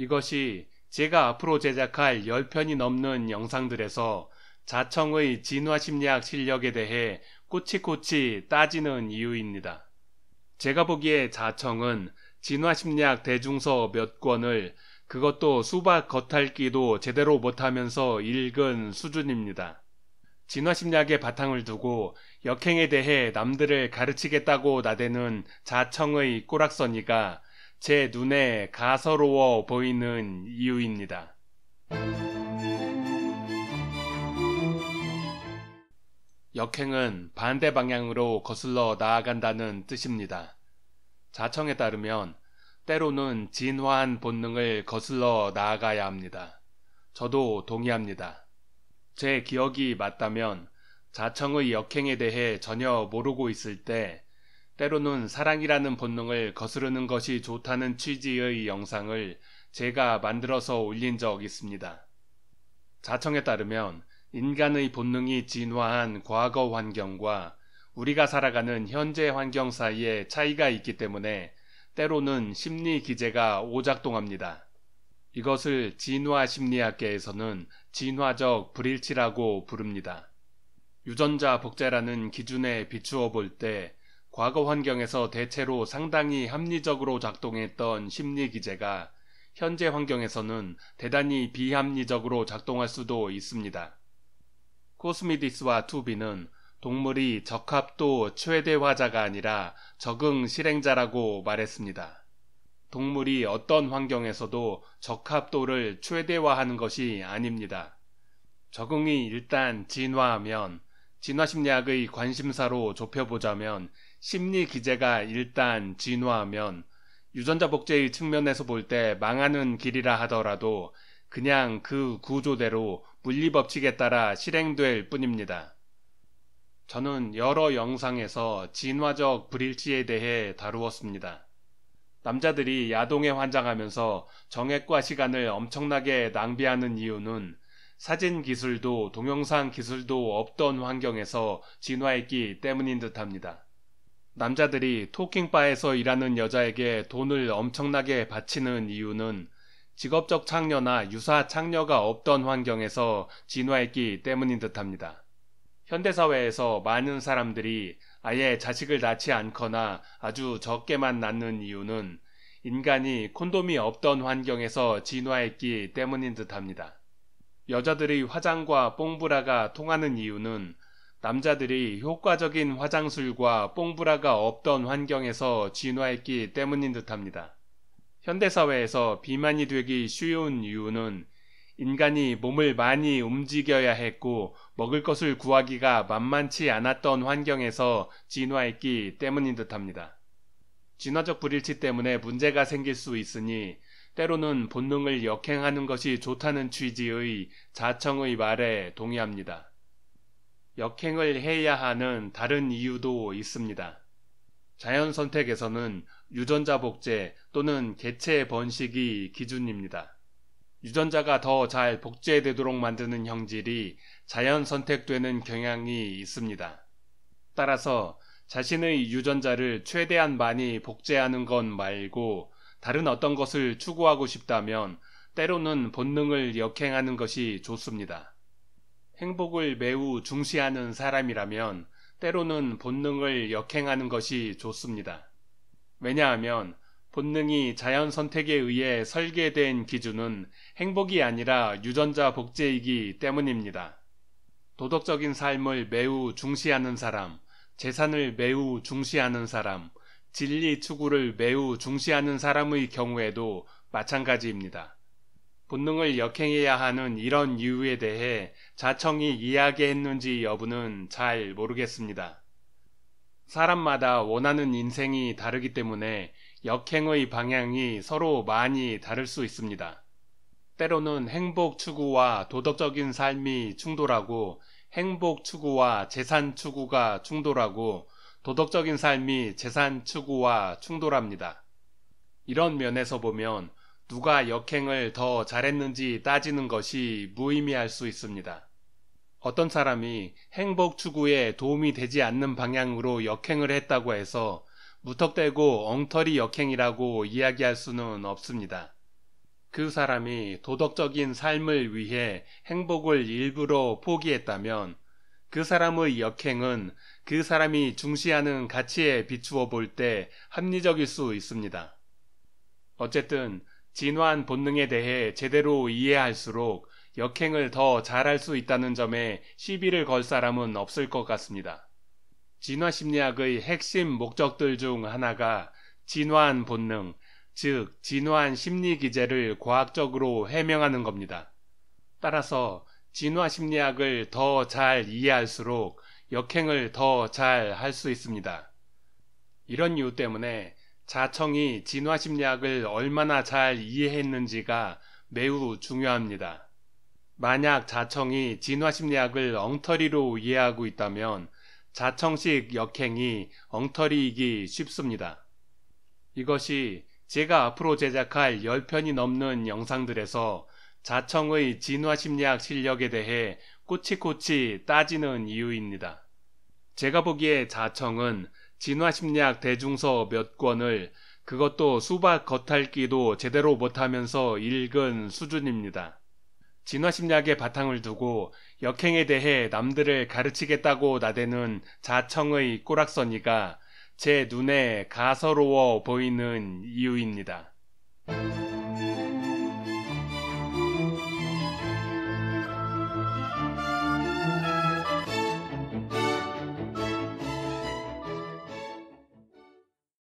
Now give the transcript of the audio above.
이것이 제가 앞으로 제작할 10편이 넘는 영상들에서 자청의 진화심리학 실력에 대해 꼬치꼬치 따지는 이유입니다. 제가 보기에 자청은 진화심리학 대중서 몇 권을 그것도 수박 겉핥기도 제대로 못하면서 읽은 수준입니다. 진화심리학의 바탕을 두고 역행에 대해 남들을 가르치겠다고 나대는 자청의 꼬락서니가 제 눈에 가서로워 보이는 이유입니다. 역행은 반대 방향으로 거슬러 나아간다는 뜻입니다. 자청에 따르면 때로는 진화한 본능을 거슬러 나아가야 합니다. 저도 동의합니다. 제 기억이 맞다면 자청의 역행에 대해 전혀 모르고 있을 때 때로는 사랑이라는 본능을 거스르는 것이 좋다는 취지의 영상을 제가 만들어서 올린 적 있습니다. 자청에 따르면 인간의 본능이 진화한 과거 환경과 우리가 살아가는 현재 환경 사이에 차이가 있기 때문에 때로는 심리 기제가 오작동합니다. 이것을 진화 심리학계에서는 진화적 불일치라고 부릅니다. 유전자 복제라는 기준에 비추어 볼때 과거 환경에서 대체로 상당히 합리적으로 작동했던 심리 기제가 현재 환경에서는 대단히 비합리적으로 작동할 수도 있습니다. 코스미디스와 투비는 동물이 적합도 최대화자가 아니라 적응 실행자라고 말했습니다. 동물이 어떤 환경에서도 적합도를 최대화하는 것이 아닙니다. 적응이 일단 진화하면 진화심리학의 관심사로 좁혀보자면 심리 기재가 일단 진화하면 유전자 복제의 측면에서 볼 때 망하는 길이라 하더라도 그냥 그 구조대로 물리 법칙에 따라 실행될 뿐입니다. 저는 여러 영상에서 진화적 불일치에 대해 다루었습니다. 남자들이 야동에 환장하면서 정액과 시간을 엄청나게 낭비하는 이유는 사진 기술도 동영상 기술도 없던 환경에서 진화했기 때문인 듯합니다. 남자들이 토킹바에서 일하는 여자에게 돈을 엄청나게 바치는 이유는 직업적 창녀나 유사 창녀가 없던 환경에서 진화했기 때문인 듯합니다. 현대사회에서 많은 사람들이 아예 자식을 낳지 않거나 아주 적게만 낳는 이유는 인간이 콘돔이 없던 환경에서 진화했기 때문인 듯합니다. 여자들의 화장과 뽕브라가 통하는 이유는 남자들이 효과적인 화장술과 뽕브라가 없던 환경에서 진화했기 때문인 듯합니다. 현대사회에서 비만이 되기 쉬운 이유는 인간이 몸을 많이 움직여야 했고 먹을 것을 구하기가 만만치 않았던 환경에서 진화했기 때문인 듯합니다. 진화적 불일치 때문에 문제가 생길 수 있으니 때로는 본능을 역행하는 것이 좋다는 취지의 자청의 말에 동의합니다. 역행을 해야 하는 다른 이유도 있습니다. 자연 선택에서는 유전자 복제 또는 개체 번식이 기준입니다. 유전자가 더 잘 복제되도록 만드는 형질이 자연 선택되는 경향이 있습니다. 따라서 자신의 유전자를 최대한 많이 복제하는 것 말고 다른 어떤 것을 추구하고 싶다면 때로는 본능을 역행하는 것이 좋습니다. 행복을 매우 중시하는 사람이라면 때로는 본능을 역행하는 것이 좋습니다. 왜냐하면 본능이 자연 선택에 의해 설계된 기준은 행복이 아니라 유전자 복제이기 때문입니다. 도덕적인 삶을 매우 중시하는 사람, 재산을 매우 중시하는 사람, 진리 추구를 매우 중시하는 사람의 경우에도 마찬가지입니다. 본능을 역행해야 하는 이런 이유에 대해 자청이 이야기했는지 여부는 잘 모르겠습니다. 사람마다 원하는 인생이 다르기 때문에 역행의 방향이 서로 많이 다를 수 있습니다. 때로는 행복 추구와 도덕적인 삶이 충돌하고 행복 추구와 재산 추구가 충돌하고 도덕적인 삶이 재산 추구와 충돌합니다. 이런 면에서 보면 누가 역행을 더 잘했는지 따지는 것이 무의미할 수 있습니다. 어떤 사람이 행복 추구에 도움이 되지 않는 방향으로 역행을 했다고 해서 무턱대고 엉터리 역행이라고 이야기할 수는 없습니다. 그 사람이 도덕적인 삶을 위해 행복을 일부러 포기했다면 그 사람의 역행은 그 사람이 중시하는 가치에 비추어 볼 때 합리적일 수 있습니다. 어쨌든 진화한 본능에 대해 제대로 이해할수록 역행을 더 잘할 수 있다는 점에 시비를 걸 사람은 없을 것 같습니다. 진화 심리학의 핵심 목적들 중 하나가 진화한 본능, 즉 진화한 심리 기제를 과학적으로 해명하는 겁니다. 따라서 진화 심리학을 더 잘 이해할수록 역행을 더 잘 할 수 있습니다. 이런 이유 때문에 자청이 진화 심리학을 얼마나 잘 이해했는지가 매우 중요합니다. 만약 자청이 진화 심리학을 엉터리로 이해하고 있다면 자청식 역행이 엉터리이기 쉽습니다. 이것이 제가 앞으로 제작할 10편이 넘는 영상들에서 자청의 진화심리학 실력에 대해 꼬치꼬치 따지는 이유입니다. 제가 보기에 자청은 진화심리학 대중서 몇 권을 그것도 수박 겉핥기도 제대로 못하면서 읽은 수준입니다. 진화심리학의 바탕을 두고 역행에 대해 남들을 가르치겠다고 나대는 자청의 꼬락서니가 제 눈에 가서로워 보이는 이유입니다.